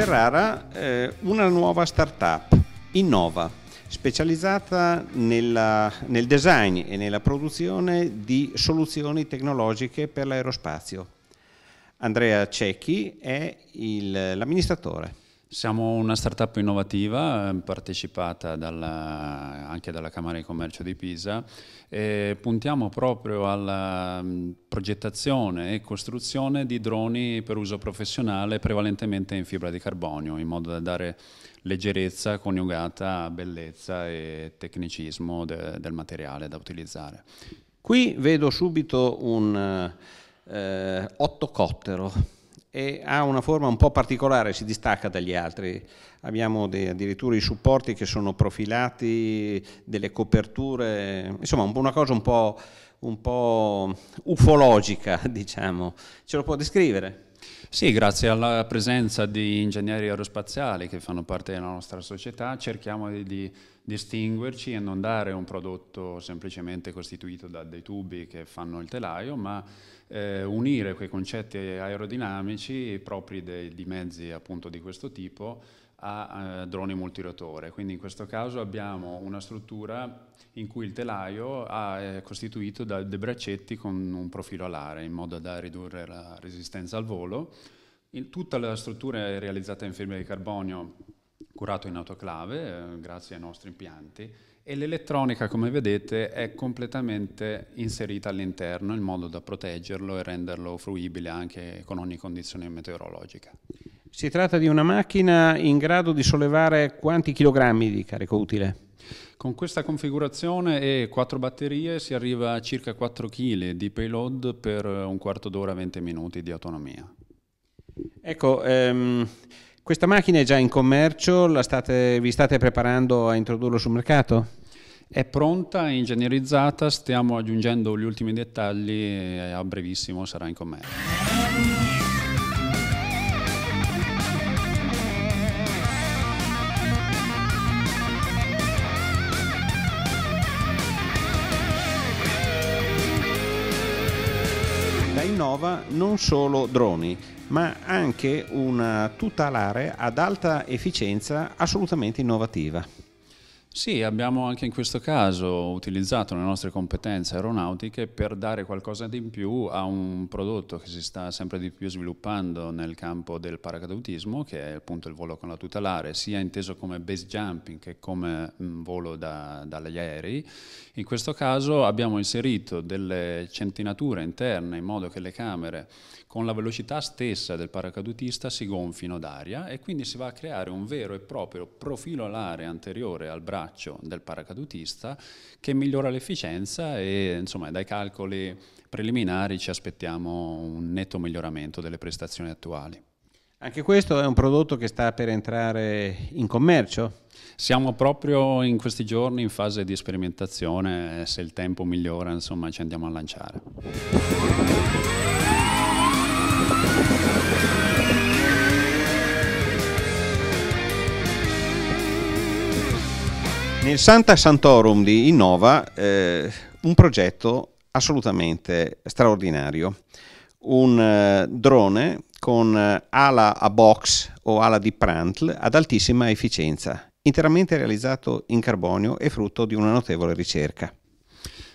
Ferrara eh, una nuova startup, Innova, specializzata nella, nel design e nella produzione di soluzioni tecnologiche per l'aerospazio. Andrea Cecchi è l'amministratore. Siamo una startup innovativa ehm, partecipata dalla, anche dalla Camera di Commercio di Pisa e puntiamo proprio alla mm, progettazione e costruzione di droni per uso professionale prevalentemente in fibra di carbonio in modo da dare leggerezza coniugata a bellezza e tecnicismo de, del materiale da utilizzare. Qui vedo subito un eh, ottocottero e ha una forma un po' particolare, si distacca dagli altri. Abbiamo dei, addirittura i supporti che sono profilati, delle coperture, insomma una cosa un po', un po ufologica, diciamo. Ce lo può descrivere? Sì, grazie alla presenza di ingegneri aerospaziali che fanno parte della nostra società cerchiamo di, di distinguerci e non dare un prodotto semplicemente costituito da dei tubi che fanno il telaio, ma eh, unire quei concetti aerodinamici propri dei, di mezzi appunto di questo tipo a eh, droni multirotore. Quindi in questo caso abbiamo una struttura in cui il telaio è eh, costituito da dei braccetti con un profilo alare in modo da ridurre la resistenza al volo. In tutta la struttura è realizzata in fibra di carbonio curato in autoclave eh, grazie ai nostri impianti e l'elettronica come vedete è completamente inserita all'interno in modo da proteggerlo e renderlo fruibile anche con ogni condizione meteorologica. Si tratta di una macchina in grado di sollevare quanti chilogrammi di carico utile? Con questa configurazione e quattro batterie si arriva a circa 4 kg di payload per un quarto d'ora 20 minuti di autonomia. Ecco, ehm, questa macchina è già in commercio, state, vi state preparando a introdurlo sul mercato? È pronta, è ingegnerizzata, stiamo aggiungendo gli ultimi dettagli e a brevissimo sarà in commercio. innova non solo droni, ma anche una tutelare ad alta efficienza assolutamente innovativa. Sì, abbiamo anche in questo caso utilizzato le nostre competenze aeronautiche per dare qualcosa di in più a un prodotto che si sta sempre di più sviluppando nel campo del paracadutismo, che è appunto il volo con la tutelare, sia inteso come base jumping che come mm, volo da, dagli aerei. In questo caso abbiamo inserito delle centinature interne in modo che le camere con la velocità stessa del paracadutista si gonfino d'aria e quindi si va a creare un vero e proprio profilo alare anteriore al braccio braccio del paracadutista che migliora l'efficienza e insomma, dai calcoli preliminari ci aspettiamo un netto miglioramento delle prestazioni attuali. Anche questo è un prodotto che sta per entrare in commercio? Siamo proprio in questi giorni in fase di sperimentazione, eh, se il tempo migliora insomma ci andiamo a lanciare. Nel Santa Santorum di Innova eh, un progetto assolutamente straordinario. Un eh, drone con eh, ala a box o ala di Prantl ad altissima efficienza, interamente realizzato in carbonio e frutto di una notevole ricerca.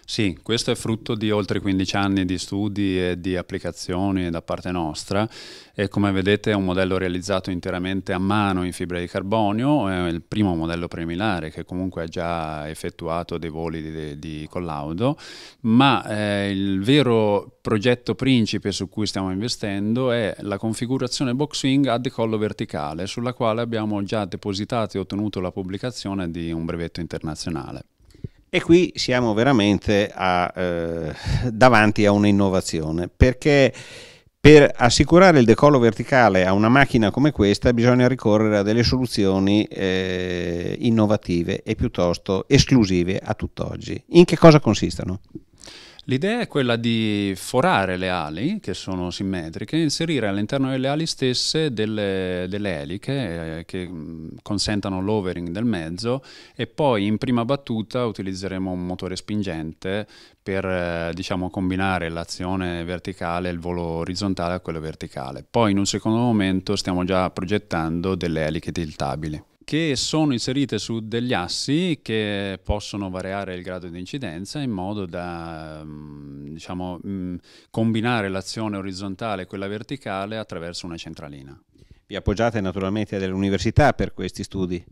Sì, questo è frutto di oltre 15 anni di studi e di applicazioni da parte nostra e come vedete è un modello realizzato interamente a mano in fibra di carbonio, è il primo modello preliminare che comunque ha già effettuato dei voli di, di collaudo, ma eh, il vero progetto principe su cui stiamo investendo è la configurazione boxwing a decollo verticale sulla quale abbiamo già depositato e ottenuto la pubblicazione di un brevetto internazionale. E qui siamo veramente a, eh, davanti a un'innovazione, perché per assicurare il decollo verticale a una macchina come questa bisogna ricorrere a delle soluzioni eh, innovative e piuttosto esclusive a tutt'oggi. In che cosa consistono? L'idea è quella di forare le ali, che sono simmetriche, e inserire all'interno delle ali stesse delle, delle eliche eh, che mm, consentano l'overing del mezzo e poi in prima battuta utilizzeremo un motore spingente per eh, diciamo, combinare l'azione verticale, il volo orizzontale a quello verticale. Poi in un secondo momento stiamo già progettando delle eliche tiltabili che sono inserite su degli assi che possono variare il grado di incidenza in modo da mm, diciamo, mm, combinare l'azione orizzontale e quella verticale attraverso una centralina. Vi appoggiate naturalmente all'università per questi studi?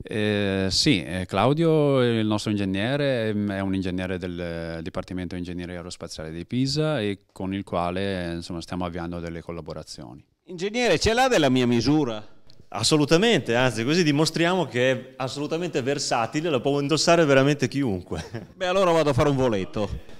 Eh, sì, eh, Claudio, il nostro ingegnere, mm, è un ingegnere del Dipartimento di Ingegneria Aerospaziale di Pisa e con il quale insomma, stiamo avviando delle collaborazioni. Ingegnere, ce l'ha della mia misura? Assolutamente, anzi così dimostriamo che è assolutamente versatile, la può indossare veramente chiunque. Beh allora vado a fare un voletto.